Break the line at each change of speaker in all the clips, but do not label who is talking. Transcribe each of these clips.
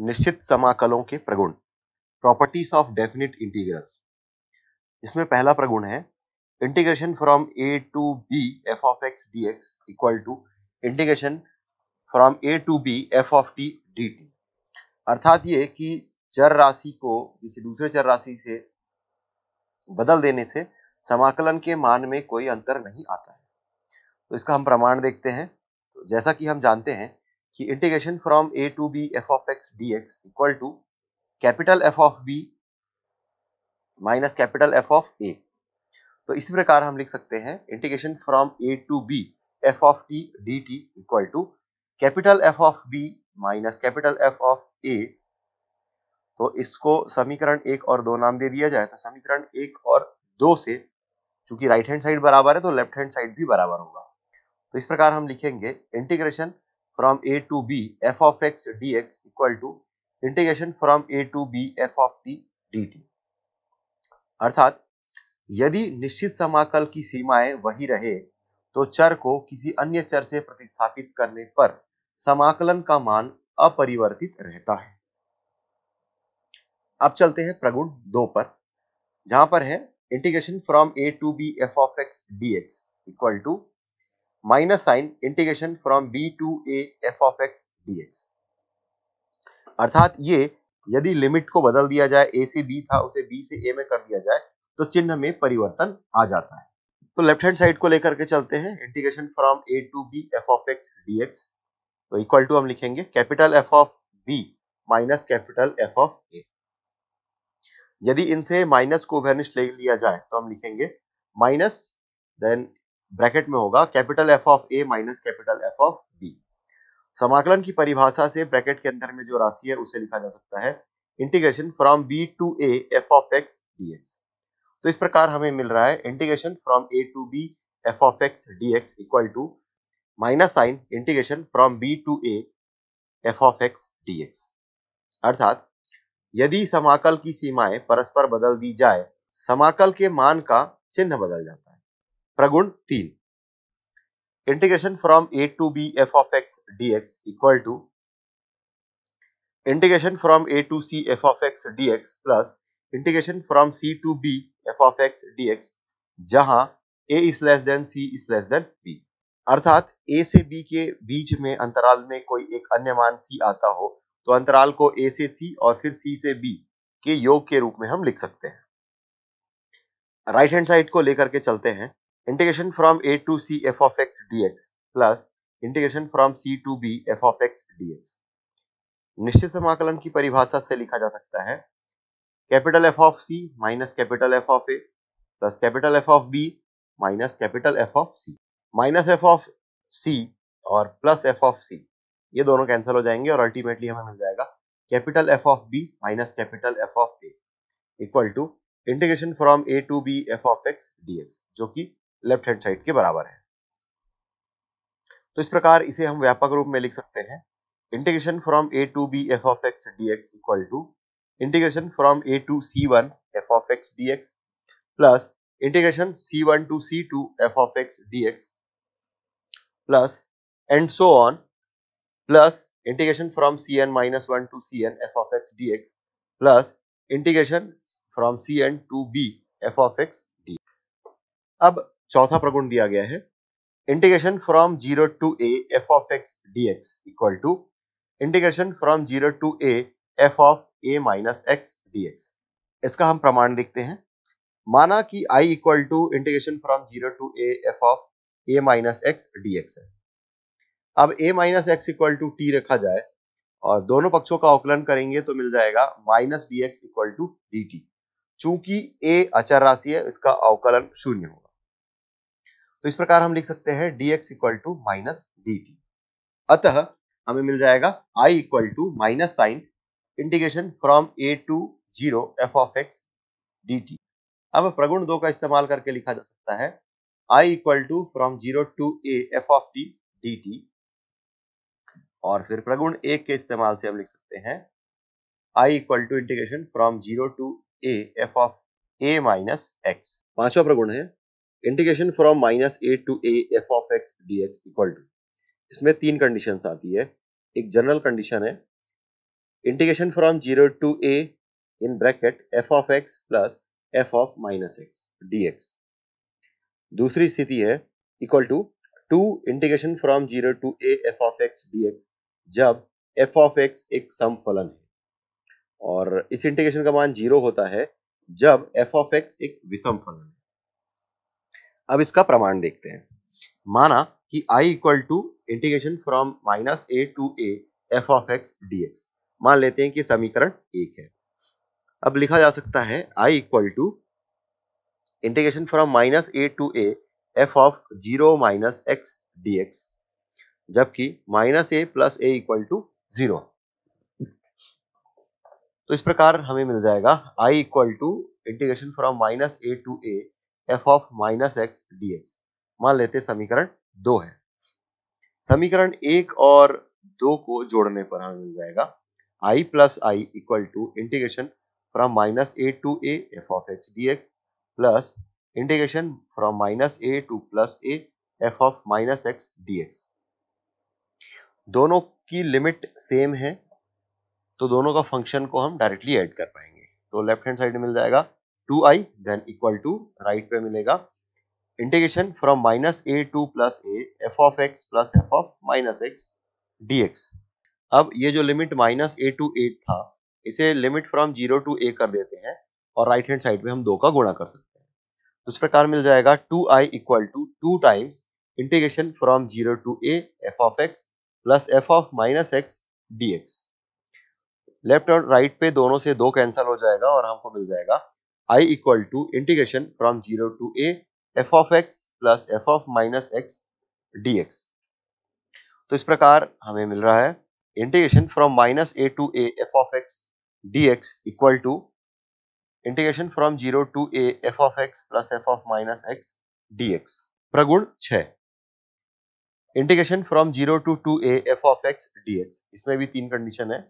निश्चित समाकलों के प्रगुण प्रॉपर्टीज ऑफ डेफिनेट इंटीग्रल्स इसमें पहला प्रगुण है integration from a to b f of x d x equal to integration from a to b f of t d t अर्थात ये कि चर राशि को किसी दूसरे चर राशि से बदल देने से समाकलन के मान में कोई अंतर नहीं आता है तो इसका हम प्रमाण देखते हैं तो जैसा कि हम जानते हैं कि integration from a to b f of x d x equal to capital f of b minus capital f of a तो इस प्रकार हम लिख सकते हैं integration from a to b f of t d t equal to capital f of b minus capital f of a तो इसको समीकरण एक और दो नाम दे दिया जाए तो समीकरण एक और दो से चूंकि राइट हैंड साइड बराबर है तो लेफ्ट हैंड साइड भी बराबर होगा तो इस प्रकार हम लिखेंगे integration from a to b f of x dx equal to integration from a to b f of t dt अर्थात यदि निश्चित समाकल की सीमाएं वही रहे तो चर को किसी अन्य चर से प्रतिस्थापित करने पर समाकलन का मान अपरिवर्तित रहता है अब चलते हैं प्रगुण दो पर जहां पर है integration from a to b f of x d x equal to minus sign integration from b to a f of x dx अर्थात ये यदि लिमिट को बदल दिया जाए a से b था उसे b से a में कर दिया जाए तो चिन्ह में परिवर्तन आ जाता है तो लेफ्ट हैंड साइड को लेकर के चलते हैं integration from a to b f of x dx तो इक्वल टू हम लिखेंगे capital f of b minus capital f of a यदि इनसे माइनस को वैनिश ले लिया जाए तो हम लिखेंगे माइनस देन ब्रैकेट में होगा capital f of a minus capital f of b समाकलन की परिभाषा से ब्रैकेट के अंदर में जो राशि है उसे लिखा जा सकता है integration from b to a f of x d x तो इस प्रकार हमें मिल रहा है integration from a to b f of x d x equal to minus sign integration from b to a f of x d x अर्थात यदि समाकल की सीमाएं परस्पर बदल दी जाए समाकल के मान का चिन्ह बदल जाता प्रगुण तीन integration from a to b f of x d x equal to integration from a to c f of x d x plus integration from c to b f of x d x जहां a is less than c is less than b अर्थात a से B के बीच में अंतराल में कोई एक अन्य मान सी आता हो तो अंतराल को ए से सी और फिर सी से बी के योग के रूप में हम लिख सकते हैं राइट हैंड साइड को लेकर के चलते हैं integration from a to c f of x dx plus integration from c to b f of x d x निश्चित समाकलन की परिभाषा से लिखा जा सकता है capital f of c minus capital f of a plus capital f of b minus capital f of c minus f of c और प्लस एफ ऑफ सी ये दोनों कैंसिल हो जाएंगे और अल्टीमेटली हमें मिल जाएगा capital f of b minus capital f of a equal to integration from a to b f of x d x जो कि लेफ्ट हैंड साइड के बराबर है तो इस प्रकार इसे हम व्यापक रूप में लिख सकते हैं integration from a to b f of x d x equal to integration from a to c one f of x d x plus integration c one to c two f of x d x plus and so on plus integration from c n minus one to c n f of x d x plus integration from c n to b f of x d अब चौथा प्रगुण दिया गया है integration from zero to a f of x d x equal to integration from zero to a f of a minus x d x इसका हम प्रमाण देखते हैं माना कि आई equal to integration from zero to a f of a minus x d x है अब a minus x equal to t रखा जाए और दोनों पक्षों का अवकलन करेंगे तो मिल जाएगा minus d x equal to d t चूंकि ए अचर राशि है इसका अवकलन शून्य होगा तो इस प्रकार हम लिख सकते हैं d x equal to minus d t अतः हमें मिल जाएगा i equal to minus sign integration from a to zero f of x d t अब प्रगुण दो का इस्तेमाल करके लिखा जा सकता है i equal to from zero to a f of t d t और फिर प्रगुण एक के इस्तेमाल से हम लिख सकते हैं i equal to integration from zero to a f of a minus x पांचवा प्रगुण है integration from minus a to a f of x d x equal to इसमें तीन कंडीशन आती है एक जनरल कंडीशन है integration from zero to a in bracket f of x plus f of minus x d x दूसरी स्थिति है equal to two integration from zero to a f of x d x जब f of x एक सम फलन है और इस इंटीग्रेशन का मान जीरो होता है जब एफ ऑफ एक्स एक विषम फलन है अब इसका प्रमाण देखते हैं माना कि i equal to integration from minus a to a f of x d x मान लेते हैं कि समीकरण एक है अब लिखा जा सकता है i equal to integration from minus a to a f of zero minus x d x जबकि minus a plus a equal to zero तो इस प्रकार हमें मिल जाएगा i equal to integration from minus a to a f of minus x d x मान लेते समीकरण दो है समीकरण एक और दो को जोड़ने पर हमें मिल जाएगा i plus i equal to integration from minus a to a f of x d x plus integration from minus a to plus a f of minus x d x दोनों की लिमिट सेम है तो दोनों का function को हम directly add कर पाएंगे तो लेफ्ट हैंड साइड मिल जाएगा two i then equal to right पे मिलेगा integration from minus a to plus a f of x plus f of minus x d x अब ये जो limit minus a to a था इसे limit from zero to a कर देते हैं और राइट हैंड साइड में हम दो का गुणा कर सकते हैं तो इस प्रकार मिल जाएगा two i equal to two times integration from zero to a f of x plus f of minus x d x left और राइट पे दोनों से दो कैंसिल हो जाएगा और हमको मिल जाएगा i equal to integration from 0 to a f of x plus f of minus x d तो इस प्रकार हमें मिल रहा है integration from minus a to a f of x d x equal to integration from zero to a f of x plus f of minus x d x प्रगुण छ integration from zero to two a f of x d x इसमें भी तीन condition है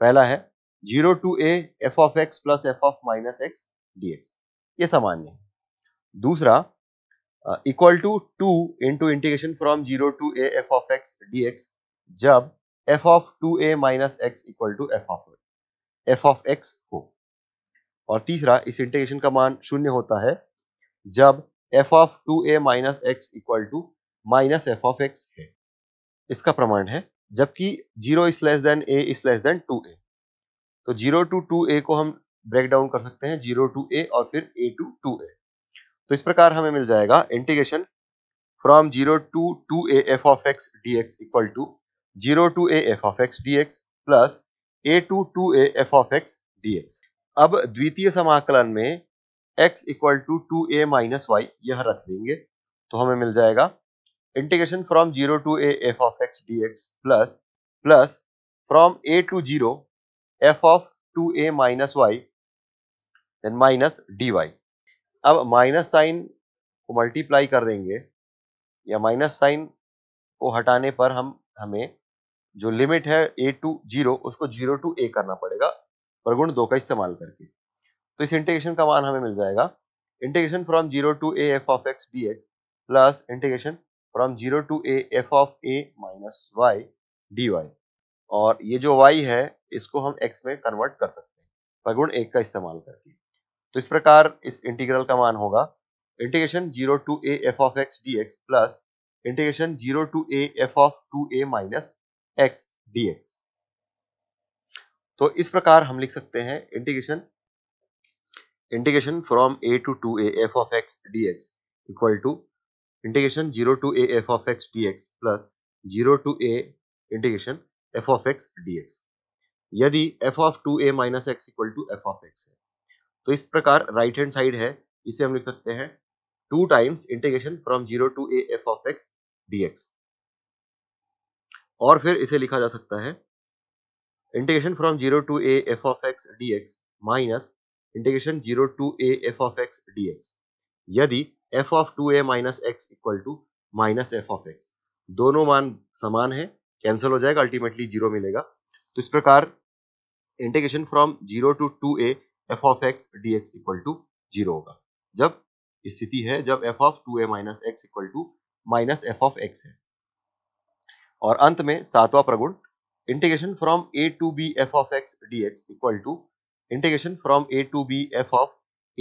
पहला है zero to a f of x plus f of minus x dx ये सामान्य है दूसरा equal to two into integration from zero to a f of x d x जब f of two a minus x equal to f of f of x हो और तीसरा इस integration का मान शून्य होता है जब f of two a minus x equal to minus f of x है इसका प्रमाण है जबकि zero is less than a is less than two a तो जीरो टू टू ए को हम ब्रेक डाउन कर सकते हैं जीरो टू ए और फिर ए टू टू ए तो इस प्रकार हमें मिल जाएगा integration from zero to two a f of x d x equal to zero to a f of x d x plus a to two a f of x d x अब द्वितीय समाकलन में x equal to two a minus y यह रख देंगे तो हमें मिल जाएगा integration from zero to a f of x d x plus plus from a to zero f of two a minus y then minus d y अब minus sign को multiply कर देंगे या माइनस साइन को हटाने पर हम हमें जो लिमिट है ए टू जीरो उसको जीरो टू ए करना पड़ेगा प्रगुण दो का इस्तेमाल करके तो इस इंटीग्रेशन का मान हमें मिल जाएगा integration from zero to a f of x d x plus integration from zero to a f of a minus y d y और ये जो वाई है इसको हम एक्स में कन्वर्ट कर सकते हैं प्रगुण एक का इस्तेमाल करके तो इस प्रकार इस इंटीग्रल का मान होगा integration zero to a f of x d x plus integration zero to a f of two a minus x d x तो इस प्रकार हम लिख सकते हैं integration integration from a to two a f of x d x equal to integration zero to a f of x d x plus zero to a integration f of x d x यदि f of two a minus x equal to f of x है तो इस प्रकार right hand side है इसे हम लिख सकते हैं two times integration from zero to a f of x dx और फिर इसे लिखा जा सकता है integration from zero to a f of x dx minus integration zero to a f of x dx यदि f of two a minus x equal to minus f of x दोनों मान समान है कैंसिल हो जाएगा ultimately zero मिलेगा तो इस प्रकार integration from zero to two a f of x d x equal to zero होगा जब स्थिति है जब f of two a minus x equal to minus f of x है और अंत में सातवां प्रगुण integration from a to b f of x d x equal to integration from a to b f of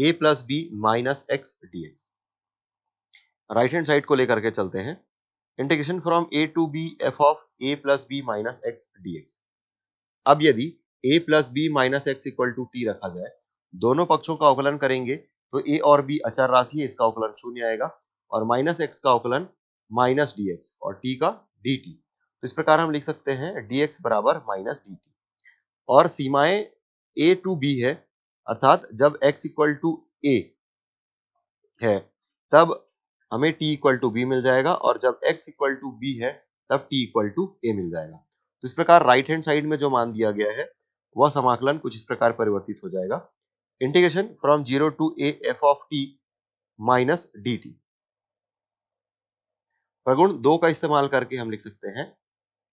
a plus b minus x d x right hand side को लेकर के चलते हैं integration from a to b f of a plus b minus x d x अब यदि a plus b minus x equal to t रखा जाए दोनों पक्षों का अवकलन करेंगे तो ए और बी अचार राशि है इसका अवकलन शून्य आएगा और माइनस एक्स का अवकलन माइनस डी एक्स और टी का डी टी तो इस प्रकार हम लिख सकते हैं डी एक्स बराबर माइनस डी टी और सीमाएं ए टू बी है अर्थात जब एक्स इक्वल टू ए है तब हमें टी इक्वल टू बी मिल जाएगा और जब एक्स इक्वल टू बी है तब टी इक्वल टू ए मिल जाएगा तो इस प्रकार राइट हैंड साइड में जो मान दिया गया है वह समाकलन कुछ इस प्रकार परिवर्तित हो जाएगा integration from zero to a f of t minus d t प्रगुण दो का इस्तेमाल करके हम लिख सकते हैं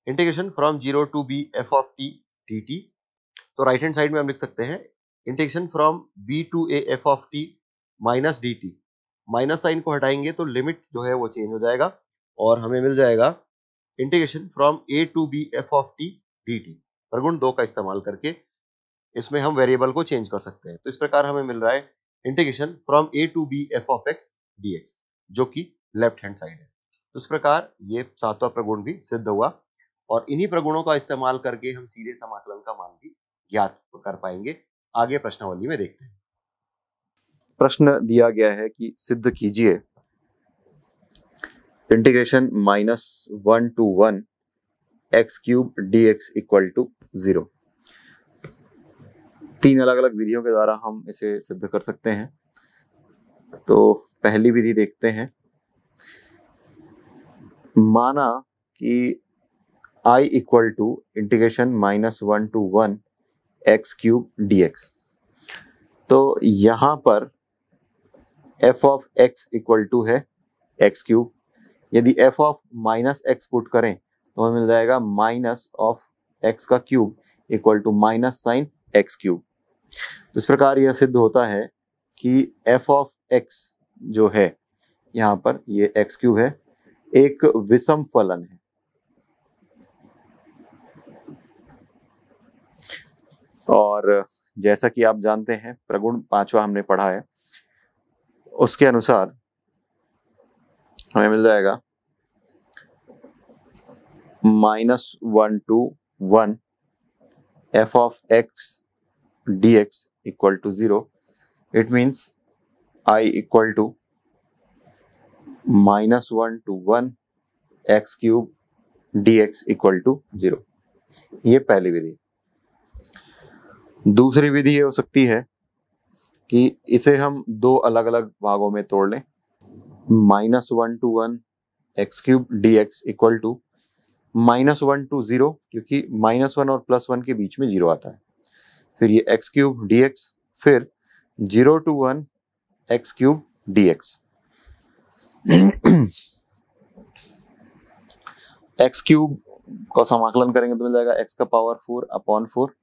integration from zero to b f of t d t तो राइट हैंड साइड में हम लिख सकते हैं integration from b to a f of t minus d t minus sign को हटाएंगे तो लिमिट जो है वो चेंज हो जाएगा और हमें मिल जाएगा integration from a to b f of t d t और गुण दो का इस्तेमाल करके इसमें हम वेरिएबल को चेंज कर सकते हैं तो इस प्रकार हमें मिल रहा है integration from a to b f of x d x जो कि लेफ्ट हैंड साइड है तो इस प्रकार ये सातवां प्रगुण भी सिद्ध हुआ और इन्हीं प्रगुणों का इस्तेमाल करके हम सीधे समाकलन का मान भी ज्ञात कर पाएंगे आगे प्रश्नावली में देखते हैं प्रश्न दिया गया है कि सिद्ध कीजिए integration minus one to one x cube d x equal to zero तीन अलग अलग विधियों के द्वारा हम इसे सिद्ध कर सकते हैं तो पहली विधि देखते हैं माना कि i equal to integration minus one to one x cube d x तो यहां पर f of x equal to है x क्यूब यदि f of minus x put करें तो हमें मिल जाएगा माइनस ऑफ एक्स का cube equal to minus sign x cube तो इस प्रकार यह सिद्ध होता है कि एफ ऑफ एक्स जो है यहाँ पर ये एक्स क्यूब है एक विषम फलन है और जैसा कि आप जानते हैं प्रगुण पांचवा हमने पढ़ा है उसके अनुसार हमें मिल जाएगा minus one to one f of x d x equal to zero it means I equal to minus one to one x cube d x equal to zero ये पहली विधि दूसरी विधि ये हो सकती है कि इसे हम दो अलग अलग भागों में तोड़ लें minus one to one x cube d x equal to minus one to zero क्योंकि माइनस वन और प्लस वन के बीच में जीरो आता है फिर ये एक्स क्यूब डी एक्स फिर zero to one x cube d x x cube का समाकलन करेंगे तो मिल जाएगा एक्स का पावर फोर अपॉन फोर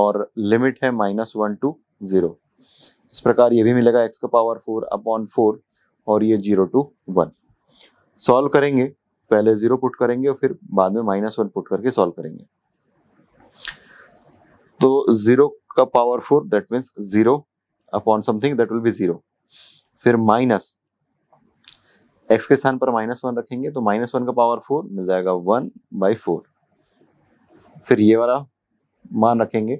और लिमिट है माइनस वन टू जीरो इस प्रकार ये भी मिलेगा एक्स का पावर फोर अपॉन फोर और ये जीरो टू वन सॉल्व करेंगे पहले जीरो पुट करेंगे और फिर बाद में माइनस वन पुट करके सॉल्व करेंगे तो जीरो का power four that mean zero upon something that will be zero फिर माइनस एक्स के स्थान पर माइनस वन रखेंगे तो माइनस वन का पावर फोर मिल जाएगा वन बाई फोर फिर ये वाला मान रखेंगे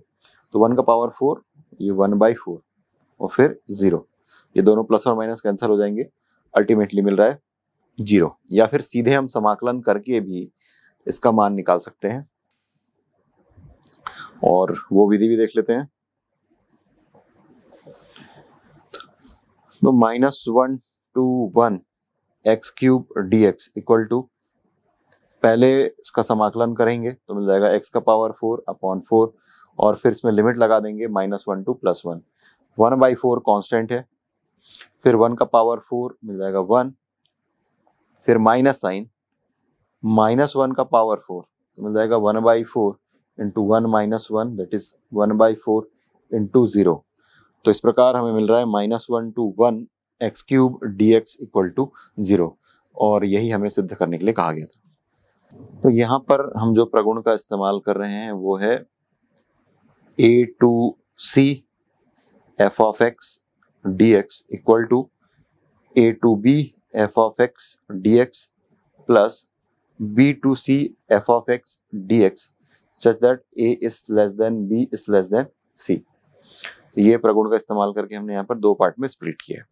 तो वन का पावर फोर ये वन बाई फोर और फिर जीरो ये दोनों प्लस और माइनस कैंसिल हो जाएंगे अल्टीमेटली मिल रहा है जीरो या फिर सीधे हम समाकलन करके भी इसका मान निकाल सकते हैं और वो विधि भी देख लेते हैं तो minus one to one x cube d x equal to पहले इसका समाकलन करेंगे तो मिल जाएगा एक्स का पावर फोर अपॉन फोर और फिर इसमें लिमिट लगा देंगे minus one to plus one one by four constant है फिर वन का पावर फोर मिल जाएगा वन फिर माइनस साइन माइनस वन का पावर फोर तो मिल जाएगा one by four into one minus one that is one by four into zero तो इस प्रकार हमें मिल रहा है minus one to one x cube d x equal to zero और यही हमें सिद्ध करने के लिए कहा गया था तो यहाँ पर हम जो प्रगुण का इस्तेमाल कर रहे हैं वो है a to c f of x d x equal to a to b f of x d x plus b to c f of x d x such that a is less than b is less than c तो ये प्रगुण का इस्तेमाल करके हमने यहाँ पर दो पार्ट में स्प्लिट किया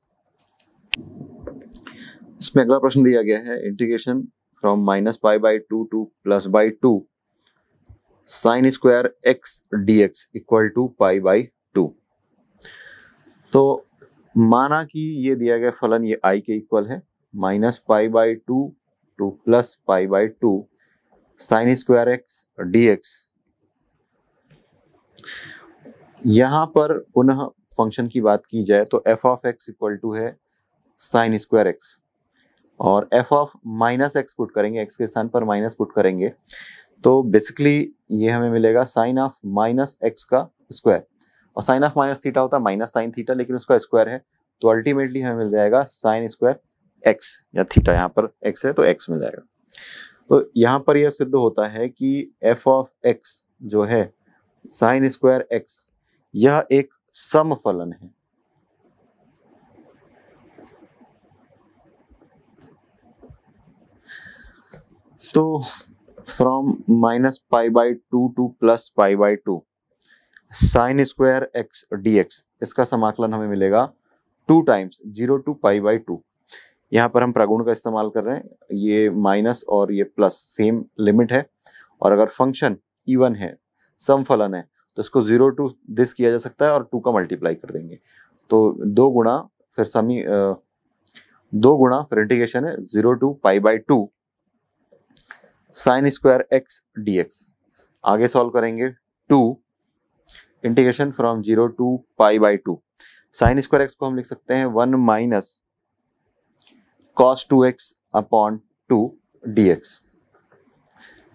इसमें अगला प्रश्न दिया गया है integration from minus pi by two to plus by two sine square x d x equal to pi by two तो माना कि ये दिया गया फलन ये आई के इक्वल है minus pi by two to plus pi by two sine square x d x यहाँ पर पुनः फंक्शन की बात की जाए तो f of x equal to है साइन स्क्वायर एक्स और f of minus x put करेंगे एक्स के स्थान पर माइनस पुट करेंगे तो बेसिकली ये हमें मिलेगा साइन ऑफ माइनस एक्स का स्क्वायर और साइन ऑफ माइनस थीटा होता है माइनस साइन थीटा लेकिन उसका स्क्वायर है तो अल्टीमेटली हमें मिल जाएगा साइन स्क्वायर एक्स या थीटा यहाँ पर एक्स है तो एक्स मिल जाएगा तो यहाँ पर यह सिद्ध होता है कि एफ ऑफ एक्स जो है साइन स्क्वायर एक्स यह एक सम फलन है तो from minus pi by two to plus pi by two sine square x d x इसका समाकलन हमें मिलेगा two times zero to pi by two यहाँ पर हम प्रागुण का इस्तेमाल कर रहे हैं ये माइनस और ये प्लस सेम लिमिट है और अगर फंक्शन इवन है सम फलन है तो इसको जीरो टू दिस किया जा सकता है और टू का मल्टीप्लाई कर देंगे तो दो गुणा फिर समी दो गुणा फिर इंटीग्रेशन है zero to pi by two sine square x d x आगे सॉल्व करेंगे two integration from zero to pi by two sine square x को हम लिख सकते हैं one minus cos 2x upon two d x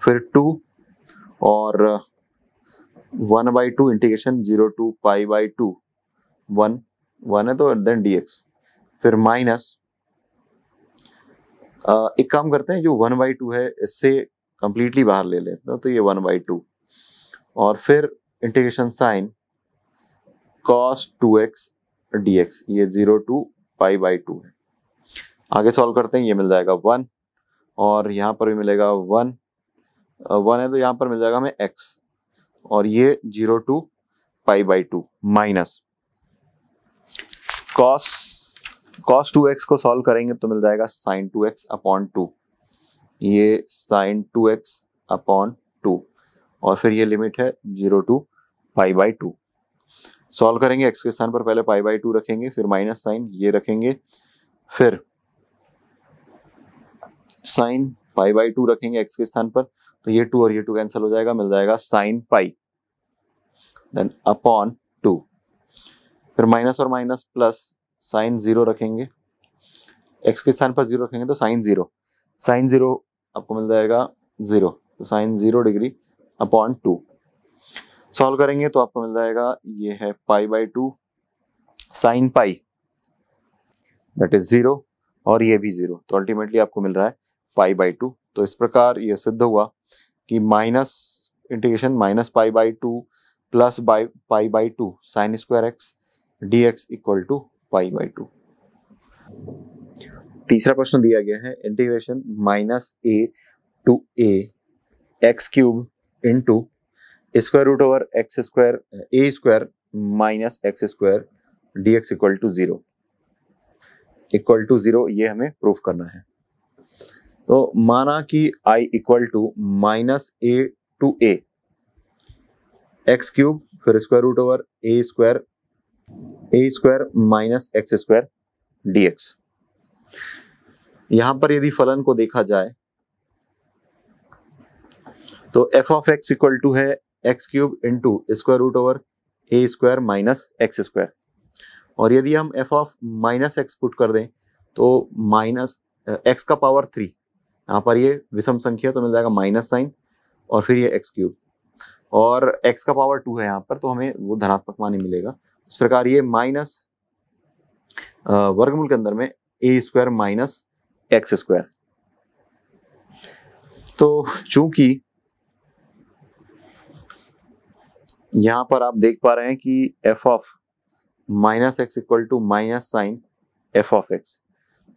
फिर two और one by two integration zero to pi by two one one है तो then d x फिर माइनस uh, एक काम करते हैं जो वन बाई टू है इससे कंप्लीटली बाहर ले लेते हैं तो, तो ये वन बाई टू और फिर integration sine cos two x d x ये zero to pi by two है आगे सॉल्व करते हैं ये मिल जाएगा वन और यहाँ पर भी मिलेगा वन वन है तो यहाँ पर मिल जाएगा हमें एक्स और ये zero to pi by two minus cos cos two x को सॉल्व करेंगे तो मिल जाएगा sine two x upon two ये sine two x upon two और फिर ये लिमिट है zero to pi by two solve करेंगे एक्स के स्थान पर पहले पाई बाई टू रखेंगे फिर माइनस साइन ये रखेंगे फिर साइन पाई बाई टू रखेंगे एक्स के स्थान पर तो ये टू और ये टू कैंसिल हो जाएगा मिल जाएगा sine pi then upon two फिर माइनस और माइनस प्लस साइन जीरो रखेंगे एक्स के स्थान पर जीरो रखेंगे तो साइन जीरो साइन जीरो आपको मिल जाएगा जीरो तो sine zero degree upon two solve करेंगे तो आपको मिल जाएगा ये है pi by two sine pi that is zero और ये भी जीरो तो अल्टीमेटली आपको मिल रहा है पाई बाई टू तो इस प्रकार ये सिद्ध हुआ कि minus integration minus pi by two plus by pi by two sine square x d x equal to pi by two तीसरा प्रश्न दिया गया है integration minus a to a x cube into square root over x square a square minus x square d x equal to zero equal to zero ये हमें proof करना है तो माना कि आई equal to minus a to a x cube फिर square root over a square a square minus x square d x यहां पर यदि फलन को देखा जाए तो f of x equal to है x cube into square root over a square minus x square और यदि हम f of minus x put कर दें तो माइनस एक्स uh, का पावर थ्री यहाँ पर ये विषम संख्या तो मिल जाएगा माइनस साइन और फिर ये एक्स क्यूब और एक्स का पावर टू है यहाँ पर तो हमें वो धनात्मक मान ही मिलेगा इस प्रकार ये माइनस वर्गमूल के अंदर में a square minus x square तो चूंकि यहां पर आप देख पा रहे हैं कि f of minus x equal to minus sine f of x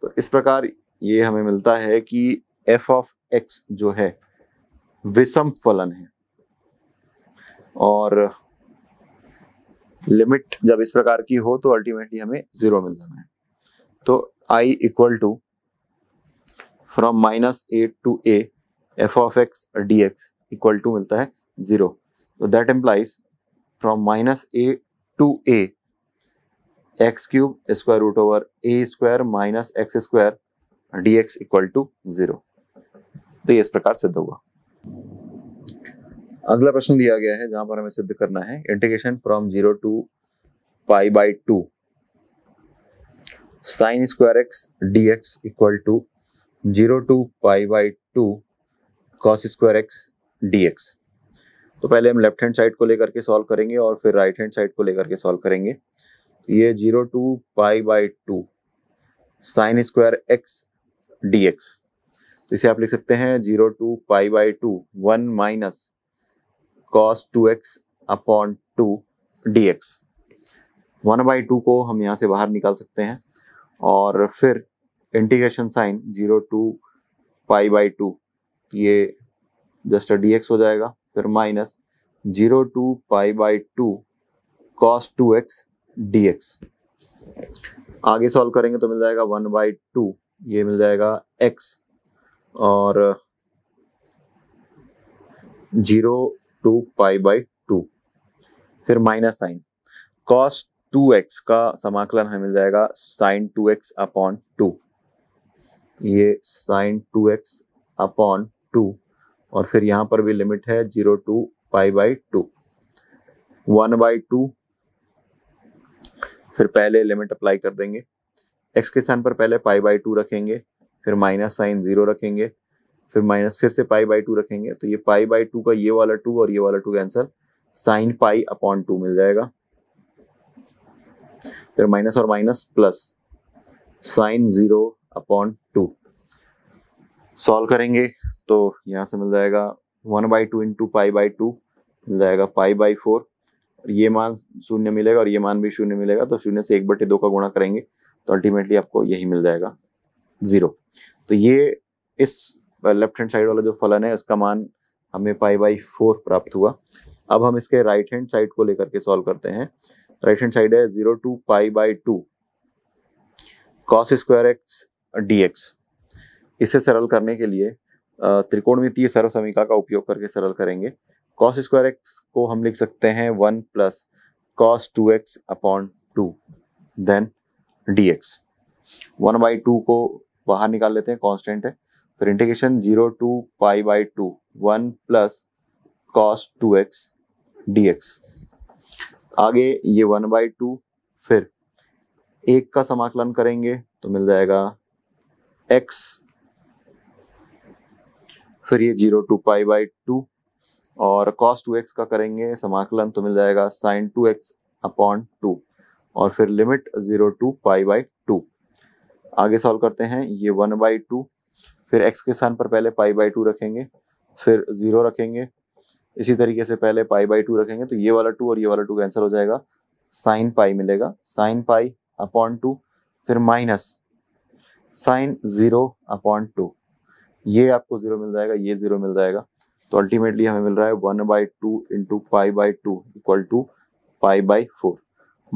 तो इस प्रकार ये हमें मिलता है कि एफ ऑफ एक्स जो है विषम फलन है और लिमिट जब इस प्रकार की हो तो अल्टीमेटली हमें जीरो मिल जाना है तो I equal to from minus a to a f of x d x equal to मिलता है जीरो तो that implies from minus a to a x cube square root over a square minus x square d x equal to zero तो ये इस प्रकार सिद्ध हुआ अगला प्रश्न दिया गया है जहां पर हमें सिद्ध करना है integration from zero to pi by two sine square x d x equal to zero to pi by two cos square x d x तो पहले हम लेफ्ट हैंड साइड को लेकर के सॉल्व करेंगे और फिर राइट हैंड साइड को लेकर के सॉल्व करेंगे ये zero to pi by two sine square x d x तो इसे आप लिख सकते हैं zero to pi by two one minus cos two x upon two d x one by two को हम यहाँ से बाहर निकाल सकते हैं और फिर integration sine zero to pi by two ये जस्ट डी एक्स हो जाएगा फिर minus zero to pi by two cos two x d x आगे सॉल्व करेंगे तो मिल जाएगा वन बाई टू ये मिल जाएगा एक्स और zero to pi by two फिर minus sine cos two x का समाकलन हमें मिल जाएगा sine two x upon two ये sine two x upon two और फिर यहां पर भी लिमिट है zero to pi by two one by two फिर पहले लिमिट अप्लाई कर देंगे एक्स के स्थान पर पहले पाई बाई टू रखेंगे फिर माइनस साइन जीरो रखेंगे फिर माइनस फिर से पाई बाई टू रखेंगे तो ये पाई बाई टू का ये वाला टू और ये वाला two answer sine pi upon two मिल जाएगा फिर माइनस और minus plus sine zero upon two solve करेंगे तो यहां से मिल जाएगा one by two into pi by two मिल जाएगा पाई बाई फोर और ये मान शून्य मिलेगा और ये मान भी शून्य मिलेगा तो शून्य से एक बटे दो का गुणा करेंगे तो अल्टीमेटली आपको यही मिल जाएगा ज़ीरो तो ये इस लेफ्ट हैंड साइड वाला जो फलन है इसका मान हमें पाई बाई फोर प्राप्त हुआ अब हम इसके राइट हैंड साइड को लेकर के सॉल्व करते हैं राइट हैंड साइड है zero to pi by two cos square x d x इसे सरल करने के लिए त्रिकोणमितीय सर्व समीका का उपयोग करके सरल करेंगे कॉस स्क्वायर एक्स को हम लिख सकते हैं one plus cos two x upon two then d x one by two को बाहर निकाल लेते हैं कॉन्स्टेंट है फिर integration zero to pi by two one plus cos two x d x आगे ये वन बाई टू फिर एक का समाकलन करेंगे तो मिल जाएगा एक्स फिर ये zero to pi by two और कॉस टू एक्स का करेंगे समाकलन तो मिल जाएगा sine two x upon two और फिर limit zero to pi by two आगे सॉल्व करते हैं ये वन बाई टू फिर एक्स के स्थान पर पहले पाई बाई टू रखेंगे फिर ज़ीरो रखेंगे इसी तरीके से पहले पाई बाई टू रखेंगे तो ये वाला टू और ये वाला टू कैंसिल हो जाएगा साइन पाई मिलेगा साइन पाई अपॉन टू फिर minus sine zero upon two ये आपको ज़ीरो मिल जाएगा ये ज़ीरो मिल जाएगा तो अल्टीमेटली हमें मिल रहा है one by two into pi by two equal to pi by four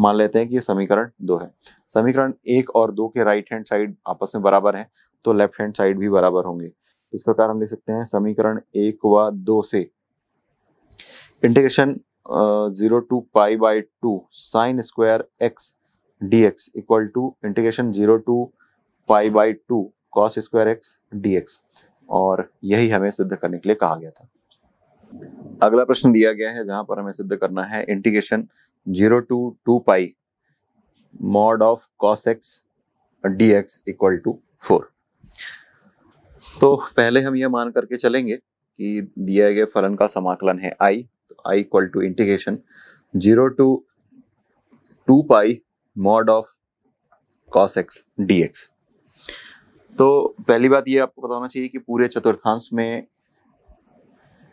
मान लेते हैं कि ये समीकरण दो है समीकरण एक और दो के राइट हैंड साइड आपस में बराबर है तो लेफ्ट हैंड साइड भी बराबर होंगे इस प्रकार हम लिख सकते हैं समीकरण एक व दो से integration zero to pi by two sine square x d x equal to integration zero to pi by two cos square x d x और यही हमें सिद्ध करने के लिए कहा गया था अगला प्रश्न दिया गया है जहां पर हमें सिद्ध करना है integration zero to two pi mod of cos x d x equal to four तो पहले हम यह मान करके चलेंगे कि दिया गया फलन का समाकलन है आई तो I equal to integration zero to two pi mod of cos x d x तो पहली बात ये आपको बताना चाहिए कि पूरे चतुर्थांश में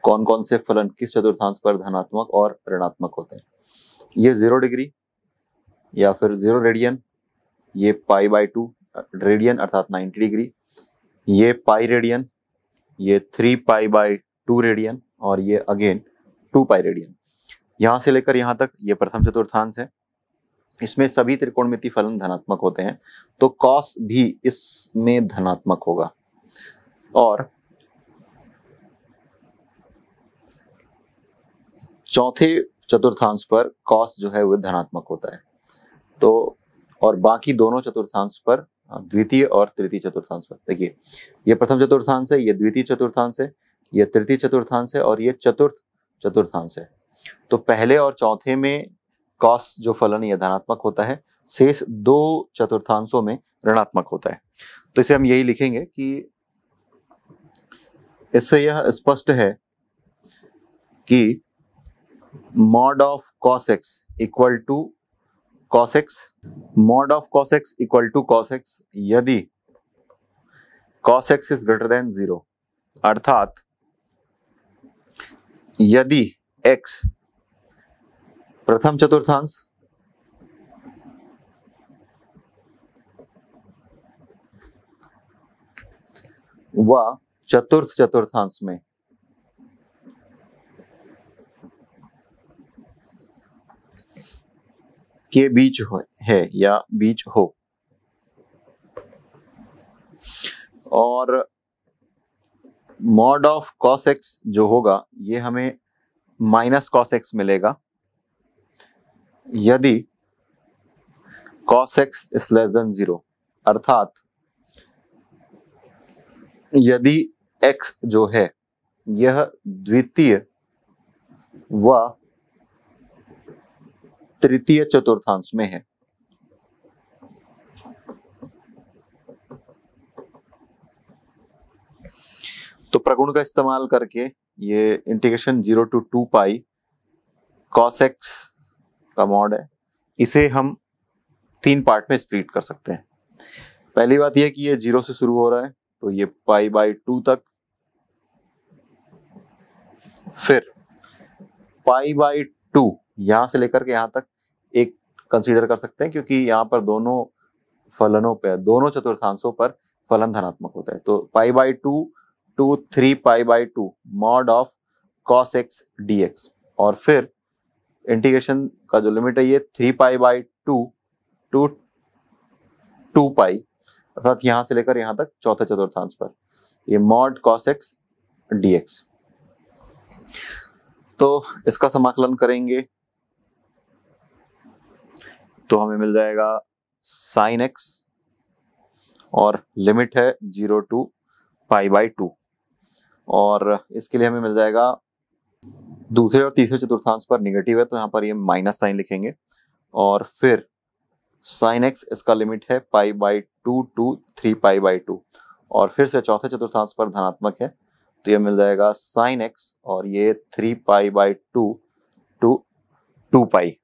कौन कौन से फलन किस चतुर्थांश पर धनात्मक और ऋणात्मक होते हैं ये जीरो डिग्री या फिर जीरो रेडियन ये पाई बाई टू रेडियन अर्थात 90 डिग्री ये पाई रेडियन ये three pi by two radian और ये अगेन टू पाई रेडियन यहां से लेकर यहां तक ये प्रथम चतुर्थांश है इसमें सभी त्रिकोणमिति फलन धनात्मक होते हैं तो कॉस भी इसमें धनात्मक होगा और चौथे चतुर्थांश पर कॉस जो है वह धनात्मक होता है तो और बाकी दोनों चतुर्थांश पर हाँ, द्वितीय और तृतीय चतुर्थांश पर देखिए ये प्रथम चतुर्थांश है ये द्वितीय चतुर्थांश है ये तृतीय चतुर्थांश है और ये चतुर्थ चतुर्थांश है तो पहले और चौथे में कॉस जो फलन यह धनात्मक होता है शेष दो चतुर्थांशों में ऋणात्मक होता है तो इसे हम यही लिखेंगे कि इससे यह स्पष्ट है कि mod of cos x equal to cos x, mod of cos x equal to cos x यदि cos x is greater than 0 अर्थात यदि x प्रथम चतुर्थांश व चतुर्थ चतुर्थांश में के बीच हो है या बीच हो और मॉड ऑफ कॉस एक्स जो होगा ये हमें माइनस कॉस एक्स मिलेगा यदि cos x is less than zero अर्थात यदि एक्स जो है यह द्वितीय व तृतीय चतुर्थांश में है तो प्रगुण का इस्तेमाल करके ये integration zero to two pi cos x का मॉड है इसे हम तीन पार्ट में स्प्लिट कर सकते हैं पहली बात यह कि ये जीरो से शुरू हो रहा है तो ये पाई बाई टू तक फिर पाई बाई टू यहां से लेकर के यहां तक कंसीडर कर सकते हैं क्योंकि यहाँ पर दोनों फलनों पर दोनों चतुर्थांशों पर फलन धनात्मक होता है तो pi by two to three pi by two mod of cos x d x और फिर इंटीग्रेशन का जो लिमिट है ये three pi by two to two pi अर्थात यहाँ से लेकर यहाँ तक चौथे चतुर्थांश पर ये mod cos x d x तो इसका समाकलन करेंगे तो हमें मिल जाएगा साइन एक्स और लिमिट है zero to pi by two और इसके लिए हमें मिल जाएगा दूसरे और तीसरे चतुर्थांश पर निगेटिव है तो यहाँ पर ये माइनस साइन लिखेंगे और फिर साइन एक्स इसका लिमिट है pi by two to three pi by two और फिर से चौथे चतुर्थांश पर धनात्मक है तो ये मिल जाएगा साइन एक्स और ये three pi by two to two pi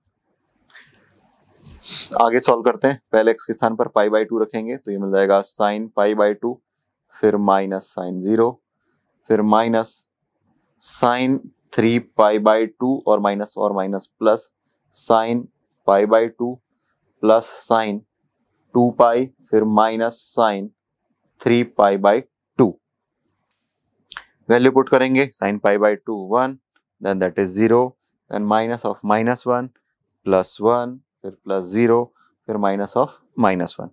आगे सॉल्व करते हैं पहले एक्स के स्थान पर पाई बाई टू रखेंगे तो ये मिल जाएगा साइन पाई बाई टू फिर माइनस साइन जीरो फिर minus sine three pi by two और माइनस और minus plus sine pi by two plus sine two pi फिर minus sine three pi by two value put करेंगे sine pi by two one then that is zero minus of minus one plus one फिर plus zero फिर minus of minus one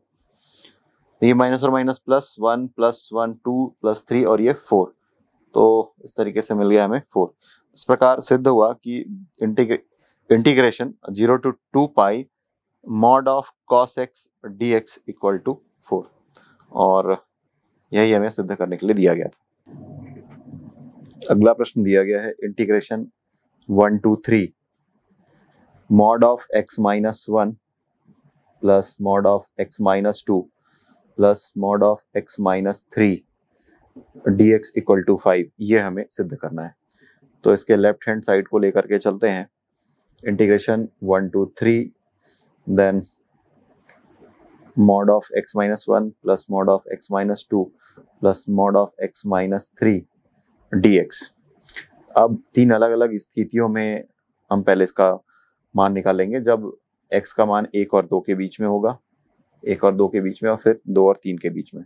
ये minus और minus plus one plus one to plus three और ये four तो इस तरीके से मिल गया हमें फोर इस प्रकार सिद्ध हुआ कि इंटीग्रे integration zero to two pi mod of cos x d x equal to four और यही हमें सिद्ध करने के लिए दिया गया था अगला प्रश्न दिया गया है integration one to three mod of x minus one plus mod of x minus two plus mod of x minus three d x equal to five ये हमें सिद्ध करना है तो इसके लेफ्ट हैंड साइड को लेकर के चलते हैं integration one to three then mod of x minus one plus mod of x minus two plus mod of x minus three d x अब तीन अलग अलग स्थितियों में हम पहले इसका मान निकालेंगे जब एक्स का मान एक और दो के बीच में होगा एक और दो के बीच में और फिर दो और तीन के बीच में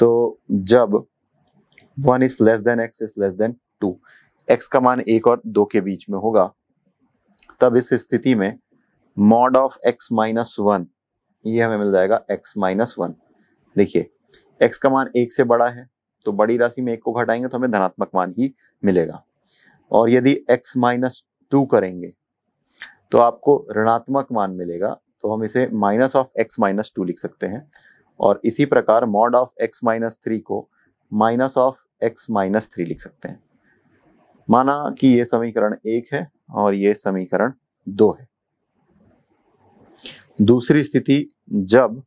तो जब one is less than x is less than two x का मान एक और दो के बीच में होगा तब इस स्थिति में mod of x minus one ये हमें मिल जाएगा एक्स माइनस वन देखिए एक्स का मान एक से बड़ा है तो बड़ी राशि में एक को घटाएंगे तो हमें धनात्मक मान ही मिलेगा और यदि एक्स माइनस टू करेंगे तो आपको ऋणात्मक मान मिलेगा तो हम इसे minus of x minus two लिख सकते हैं और इसी प्रकार mod of x minus three को minus of x minus three लिख सकते हैं माना कि ये समीकरण एक है और ये समीकरण दो है दूसरी स्थिति जब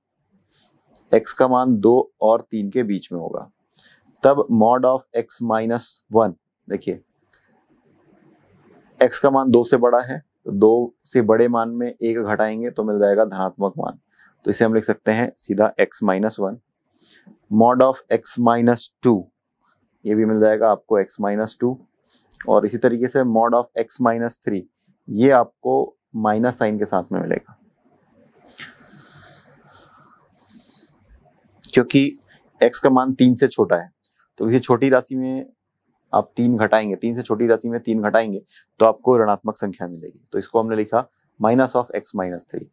x का मान दो और तीन के बीच में होगा तब mod of x minus one देखिए x का मान दो से बड़ा है दो से बड़े मान में एक घटाएंगे तो मिल जाएगा धनात्मक मान तो इसे हम लिख सकते हैं सीधा x minus one mod of x minus two ये भी मिल जाएगा आपको x माइनस टू और इसी तरीके से mod of x minus three ये आपको माइनस साइन के साथ में मिलेगा क्योंकि x का मान तीन से छोटा है तो किसी छोटी राशि में आप तीन घटाएंगे तीन से छोटी राशि में तीन घटाएंगे तो आपको ऋणात्मक संख्या मिलेगी तो इसको हमने लिखा minus of x minus three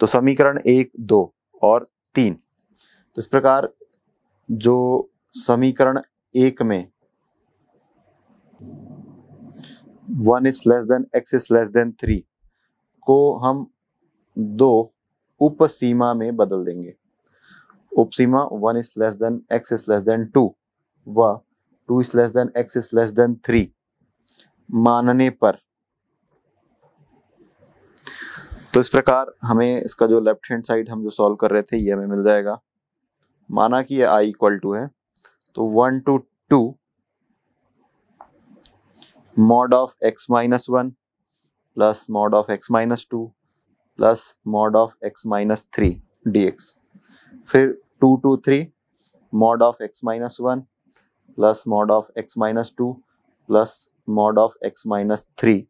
तो समीकरण एक दो और तीन तो इस प्रकार जो समीकरण एक में one is less than x is less than three को हम दो उप सीमा में बदल देंगे उपसीमा one is less than x is less than two व two is less than x is less than three मानने पर तो इस प्रकार हमें इसका जो लेफ्ट हैंड साइड हम जो सॉल्व कर रहे थे ये हमें मिल जाएगा माना कि ये आई इक्वल टू है तो one to two mod of x minus one plus mod of x minus two plus mod of x minus three d x फिर two to three mod of x minus one plus mod of x minus two plus mod of x minus three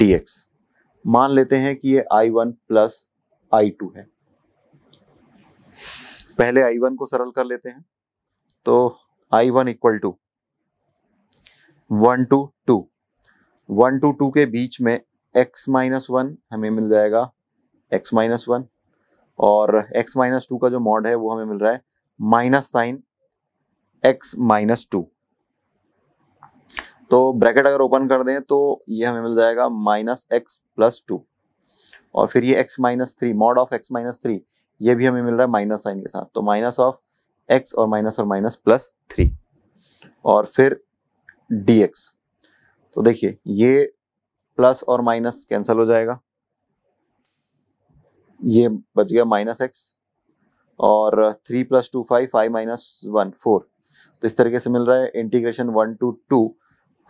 dx मान लेते हैं कि ये I one plus I two है पहले I one को सरल कर लेते हैं तो I one equal to one to two one to two के बीच में x माइनस वन हमें मिल जाएगा x माइनस वन और x माइनस टू का जो मॉड है वो हमें मिल रहा है minus sign x minus two तो ब्रैकेट अगर ओपन कर दें तो ये हमें मिल जाएगा माइनस एक्स प्लस टू और फिर ये x minus three mod of x minus three ये भी हमें मिल रहा है माइनस साइन के साथ तो माइनस ऑफ एक्स और माइनस और माइनस प्लस थ्री और फिर डी एक्स तो देखिए ये प्लस और माइनस कैंसिल हो जाएगा ये बच गया माइनस एक्स और three plus two five five minus one four तो इस तरीके से मिल रहा है integration one to two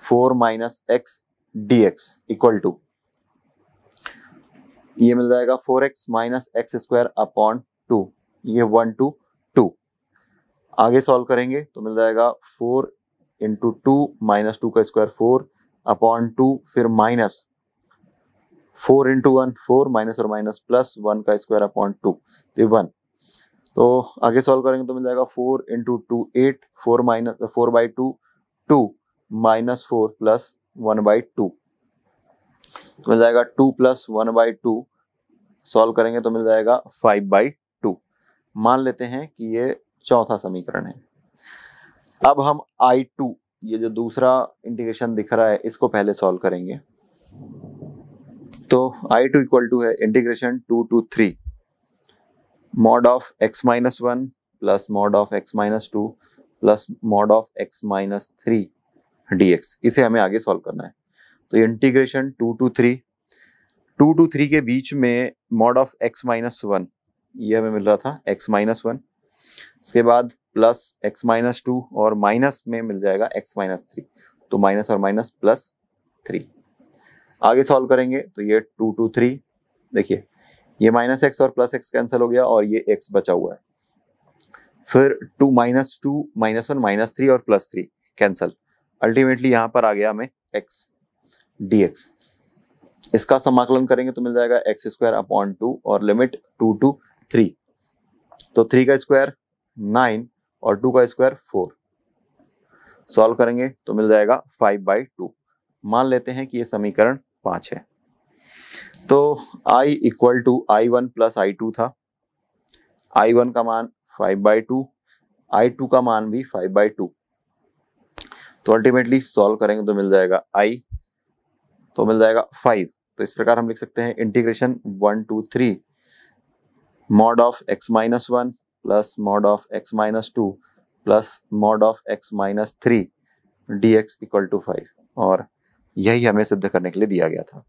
four minus x d x equal to ये मिल जाएगा four x minus x square upon two ये वन टू टू आगे सॉल्व करेंगे तो मिल जाएगा four into two minus two का स्क्वायर फोर अपॉन टू फिर minus four into one four minus और माइनस प्लस वन का स्क्वायर अपॉन टू तो वन तो आगे सॉल्व करेंगे तो मिल जाएगा four into two eight four minus four by two two minus four plus one by two तो मिल जाएगा two plus one by two solve करेंगे तो मिल जाएगा फाइव बाई टू मान लेते हैं कि ये चौथा समीकरण है अब हम आई टू ये जो दूसरा इंटीग्रेशन दिख रहा है इसको पहले सॉल्व करेंगे तो आई टू इक्वल टू है integration two to three mod of x minus 1 plus mod of x minus 2 plus mod of x minus 3 dx इसे हमें आगे सॉल्व करना है तो integration two to three two to three के बीच में mod of x minus one ये हमें मिल रहा था x माइनस वन उसके बाद प्लस x माइनस टू और माइनस में मिल जाएगा x माइनस थ्री तो माइनस और माइनस प्लस थ्री आगे सॉल्व करेंगे तो ये टू टू थ्री देखिए ये माइनस एक्स और प्लस एक्स कैंसिल हो गया और ये एक्स बचा हुआ है फिर two minus two minus one minus three और प्लस थ्री कैंसिल अल्टीमेटली यहां पर आ गया हमें एक्स डी एक्स इसका समाकलन करेंगे तो मिल जाएगा एक्स स्क्वायर अपॉन टू और लिमिट टू टू थ्री तो थ्री का स्क्वायर नाइन और टू का स्क्वायर फोर सॉल्व करेंगे तो मिल जाएगा फाइव बाई टू मान लेते हैं कि यह समीकरण पांच है तो i equal to I one plus I two था आई वन का मान five by two I two का मान भी फाइव बाई टू तो अल्टीमेटली सॉल्व करेंगे तो मिल जाएगा आई तो मिल जाएगा फाइव तो इस प्रकार हम लिख सकते हैं integration one to three mod of x minus one plus mod of x minus two plus mod of x minus three d x equal to five और यही हमें सिद्ध करने के लिए दिया गया था